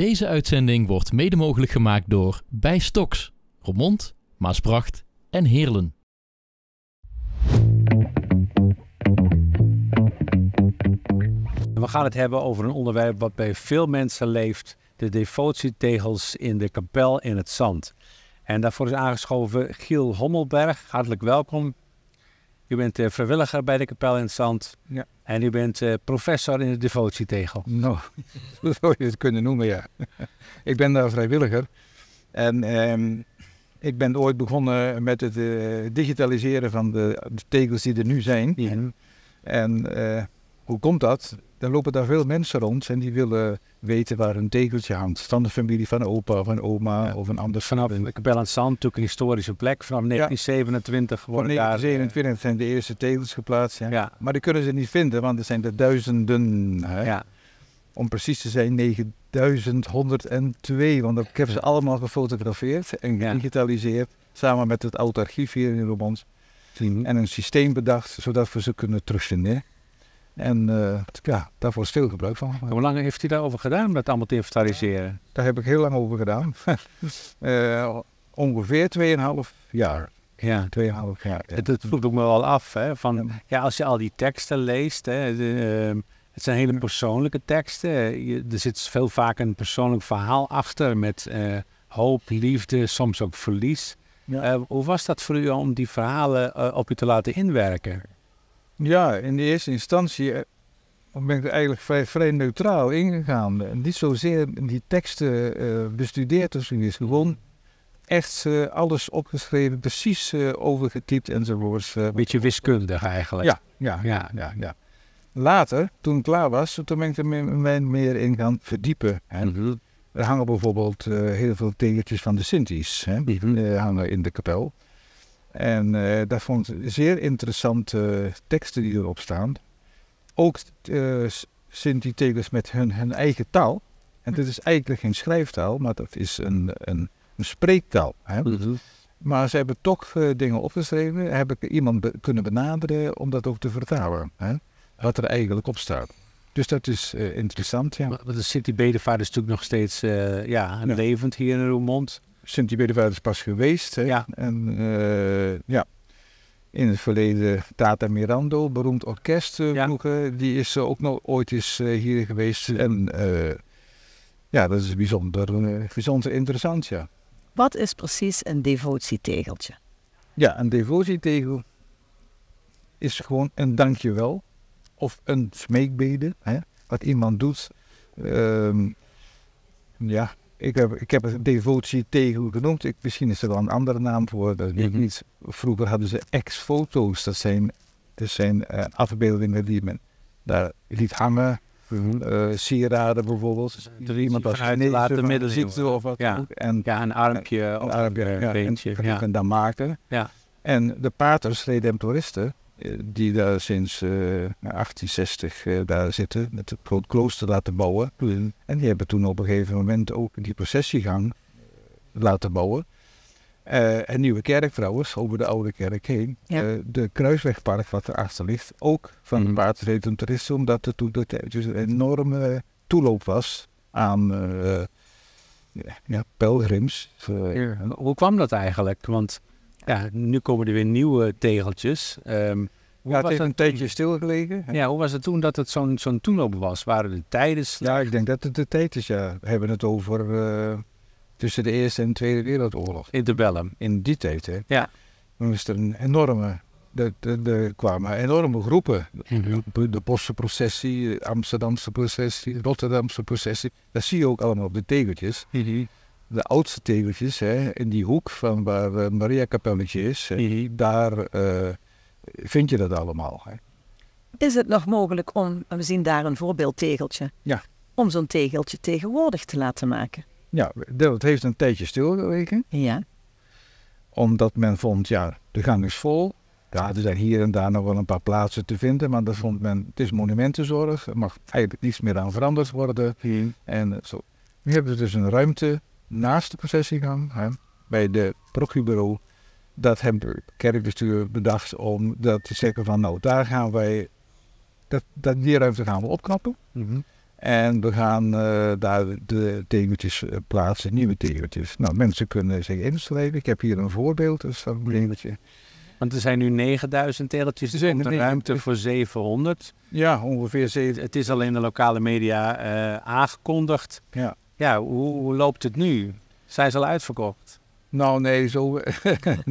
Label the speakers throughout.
Speaker 1: Deze uitzending wordt mede mogelijk gemaakt door Bij Romond, Maasbracht en Heerlen. We gaan het hebben over een onderwerp wat bij veel mensen leeft: de devotietegels in de kapel in het zand. En daarvoor is aangeschoven Giel Hommelberg. Hartelijk welkom. U bent eh, vrijwilliger bij de kapel in het zand. Ja. En u bent eh, professor in de devotietegel. Nou, Hoe zou je het kunnen noemen, ja. ik ben daar vrijwilliger. En ehm,
Speaker 2: ik ben ooit begonnen met het eh, digitaliseren van de, tegels die er nu zijn. En, hoe komt dat? Dan lopen daar veel mensen rond en die willen weten waar hun tegeltje hangt. Van de familie van opa, van oma of een ander. Vanaf
Speaker 1: Bel aan Zand, natuurlijk een historische plek. Vanaf 1927 ja. worden
Speaker 2: 1927 eh, zijn de eerste tegels geplaatst. Ja. Maar die kunnen ze niet vinden, want er zijn er duizenden. Hè? Ja. Om precies te zijn 9102, want ik heb ze allemaal gefotografeerd en gedigitaliseerd. Samen met het oud archief hier in Romans. Mhm. En een systeem bedacht, zodat we ze kunnen terugvinden. Hè? En uh, ja, daar wordt veel gebruik van gemaakt.
Speaker 1: Hoe lang heeft u daarover gedaan, dat allemaal te inventariseren? Daar heb ik heel lang over gedaan. uh, ongeveer 2,5 jaar.
Speaker 2: Ja, 2,5 jaar. Ja. Dat
Speaker 1: vroeg ik me wel af. Hè? Van, ja. als je al die teksten leest, hè, ehm, het zijn hele persoonlijke teksten. er zit veel vaak een persoonlijk verhaal achter met eh, hoop, liefde, soms ook verlies. hoe was dat voor u om die verhalen op u te laten inwerken?
Speaker 2: Ja, in de eerste instantie eh, ben ik er eigenlijk vrij, vrij neutraal ingegaan. niet zozeer die teksten uh, bestudeerd of is Gewoon echt eh, alles opgeschreven, precies uh, overgetypt enzovoorts. Een Beetje wiskundig
Speaker 1: eigenlijk. Ja, ja, ja, ja.
Speaker 2: Later, toen ik klaar was, toen ben ik er meer, meer in gaan verdiepen. Mhm. Er hangen bijvoorbeeld heel veel tegeltjes van de Sinti's hè, mhm. hangen in de kapel. En uh, daar vond ik zeer interessante eh, teksten die erop staan. Ook uh, eh, Sinti-tekens met hun, hun, eigen taal. En dit is eigenlijk geen schrijftaal, maar dat is een, een, een spreektaal. Hè? Mhm. Maar ze hebben toch dingen opgeschreven, heb ik iemand kunnen benaderen
Speaker 1: om dat ook te vertalen. Hè? Wat er eigenlijk op staat. Dus dat is interessant, ja. Maar de City Bedevaart is natuurlijk nog steeds ja, ja, levend hier in Roermond. Sint-Jebedevaart
Speaker 2: is pas geweest. Hè? Ja. En eh, ja, in het verleden Tata Mirando, beroemd orkest eh, Die is eh, ook nog ooit eens hier geweest. En ja, dat is bijzonder, bijzonder interessant, ja. Wat is precies een devotietegeltje? Ja, een devotietegel is gewoon een dankjewel of een smeekbede, hè, wat iemand doet. Ehm, ja, ik heb, ik heb het tegen genoemd. Ik, misschien is er wel een andere naam voor, dat mhm. niet. Vroeger hadden ze ex-foto's. Dat zijn, dat zijn eh, afbeeldingen die men daar liet hangen. Mhm. Eh, sieraden bijvoorbeeld. Dus er iemand was later middelziekte of wat ja.
Speaker 1: En, ja, een armpje een, of een
Speaker 2: armpje, ja, en, en dan maakte Ja. En de paters, redemptoristen, die daar sinds 1860 eh, nou, eh, daar zitten, met het klooster laten bouwen. En die hebben toen op een gegeven moment ook die processiegang eh, laten bouwen. Uh, en Nieuwe Kerk trouwens, over de Oude Kerk heen. Ja. de Kruiswegpark wat erachter ligt, ook van mm -hmm. toeristen, omdat er toen dus een enorme toeloop was aan ja, pelgrims.
Speaker 1: Hoe kwam dat eigenlijk? Want ja, nu komen er weer nieuwe tegeltjes. Um, hoe ja, het een tijdje stilgelegen. Ja, hoe was het toen dat het zo'n zo'n toenop was? Waren de tijden... Ja,
Speaker 2: ik denk dat het de tijd is, ja. We hebben het over eh, tussen de Eerste en Tweede Wereldoorlog. In de Interbellum. In die tijd, hè. Ja. Dan is er een enorme... Er kwamen enorme groepen. Mhm. De Bosse processie, de Amsterdamse processie, de Rotterdamse processie. Dat zie je ook allemaal op de tegeltjes. Mhm de oudste tegeltjes hè, in die hoek van waar eh, Maria Kapelletje is, hè, mhm. daar eh, vind je dat allemaal. Hè. Is het nog mogelijk om, eh, we zien daar een voorbeeldtegeltje, ja. om zo'n tegeltje tegenwoordig te laten maken? Ja, dat heeft een tijdje stilgelegen. Ja. Omdat men vond, ja, de gang is vol. Ja, er zijn hier en daar nog wel een paar plaatsen te vinden, maar dat vond men, het is monumentenzorg, er mag eigenlijk niets meer aan veranderd worden. Mhm. En zo. Nu hebben we dus een ruimte naast de processiegang hè, bij de procureur Dat hebben kerkbestuur bedacht om dat te zeggen van nou daar gaan wij, dat, dat die ruimte gaan we opknappen. Mhm. En we gaan eh, daar de tegeltjes eh, plaatsen, nieuwe tegeltjes. Nou, mensen kunnen zich inschrijven. Ik heb hier een voorbeeld dus dat een tegeltje.
Speaker 1: Want er zijn nu 9000 tegeltjes, er is ruimte voor 700. Ja, ongeveer 700. Het is alleen de lokale media eh, aangekondigd. Ja ja, hoe, loopt het nu? Zijn ze al uitverkocht?
Speaker 2: Nou, nee, zo...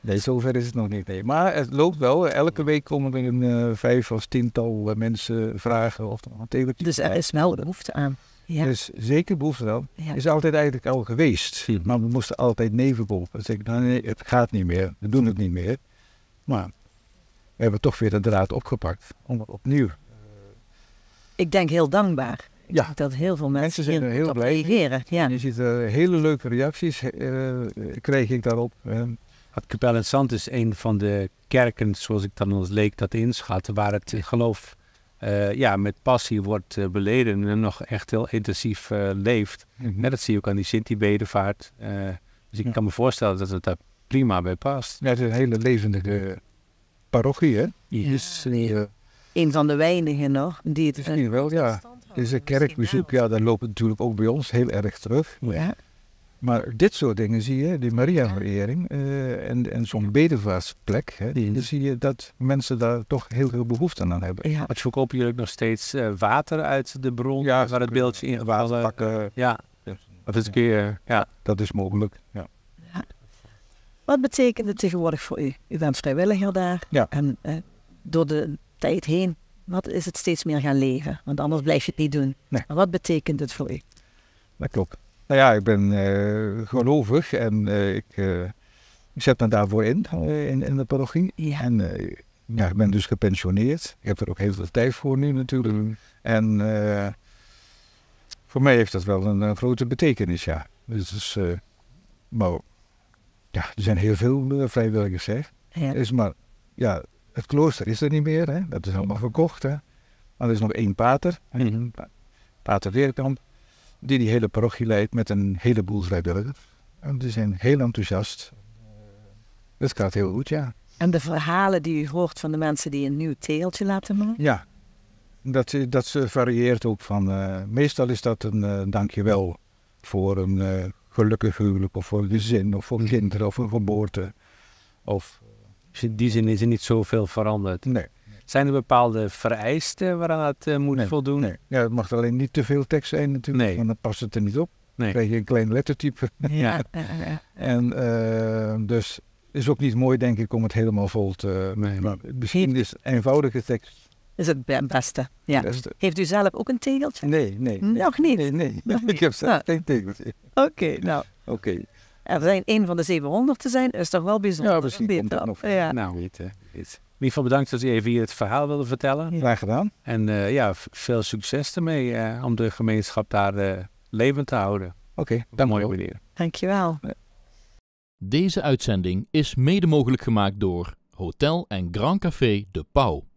Speaker 2: nee, zover is het nog niet. Nee.
Speaker 1: Maar het loopt wel.
Speaker 2: Elke week komen er een eh, vijf of tiental eh, mensen vragen of een Dus er is wel behoefte aan. Ja. Dus zeker behoefte wel. Is altijd eigenlijk al geweest. Mhm. Maar we moesten altijd nee Dus ik nee, het gaat niet meer. We doen het niet meer. Maar we hebben toch weer de draad opgepakt. Om het opnieuw. Ik denk heel dankbaar. Ik ja. dat heel veel mensen, mensen zijn heel
Speaker 1: blij En je ziet eh, hele leuke reacties, uh, kreeg ik daarop. Het Capel en Zand is een van de kerken, zoals ik dan ons leek dat inschat, waar het geloof eh, ja, met passie wordt beleden en nog echt heel intensief leeft. Mm Dat zie je ook aan die Sinti-bedevaart. dus ik kan me voorstellen dat het daar prima bij past. Ja, het is een hele levendige parochie, hè? Yes. Een van de weinigen nog die het... Misschien wel, ja. Dus een oh,
Speaker 2: kerkbezoek, ja, dat loopt natuurlijk ook bij ons heel erg terug. Ja. Maar dit soort dingen zie je, die Maria-verering eh, en, en zo'n bedevaartsplek, hè, die, zie je dat mensen daar toch heel veel behoefte aan hebben. Ja.
Speaker 1: Het verkopen jullie nog steeds eh, water uit de bron ja, waar het beeldje in pakken. Ja, dat is, keer, ja.
Speaker 2: dat is mogelijk. Ja. ja. Wat betekent het tegenwoordig voor u? U bent vrijwilliger daar en eh, door de tijd heen wat is het steeds meer gaan leven? Want anders blijf je het niet doen. Maar wat betekent het voor u? Dat klopt. Nou ja, ik ben eh, gelovig en eh, ik, eh, ik, zet me daarvoor in, in, de parochie. Ja. En ja, ik ben dus gepensioneerd. Ik heb er ook heel veel tijd voor nu natuurlijk. Mm. En voor mij heeft dat wel een, grote betekenis, ja. Dus, dus maar ja, er zijn heel veel vrijwilligers, hè. Ja. Is maar, ja, het klooster is er niet meer, hè? dat is allemaal verkocht. Hè? Maar er is nog één pater, mhm. pater Weerkamp, die die hele parochie leidt met een heleboel vrijwilligers. En die zijn heel enthousiast. Dat eh, gaat heel goed, ja. En de verhalen die u hoort van de mensen die een nieuw teeltje laten maken? Ja, dat, eh, dat eh, varieert ook van. meestal is dat een uh, dankjewel voor een uh, gelukkig huwelijk, of voor een
Speaker 1: gezin, of voor mhm. kinderen, of een geboorte. Of dus in die zin is er niet zoveel veranderd. Nee. Zijn er bepaalde vereisten waaraan het eh, moet voldoen? Nee, ja, het mag alleen
Speaker 2: niet te veel tekst zijn natuurlijk, nee. want dan past het er niet op. Nee. Dan krijg je een klein lettertype. Ja. en eh, dus is ook niet mooi, denk ik, om het helemaal vol te... Nee. misschien is eenvoudige tekst...
Speaker 1: Is het beste,
Speaker 2: ja. Beste. Heeft u zelf ook een tegeltje? Nee, nee. Hm? Nog niet? Nee, nee. ik heb zelf ah. geen tegeltje. Oké, nou. Oké. Er eh,
Speaker 1: zijn één van de 700 te zijn, is toch wel bijzonder. Ja, misschien komt nog. Ja. Nou, weet, hè. Weet. In ieder geval bedankt dat u even hier het verhaal wilde vertellen. Graag gedaan. En eh, ja, veel succes ermee eh, om de gemeenschap daar levend te houden. Oké, okay, dank mooi meneer. Dankjewel. Deze uitzending is mede mogelijk gemaakt door Hotel en Grand Café De Pauw.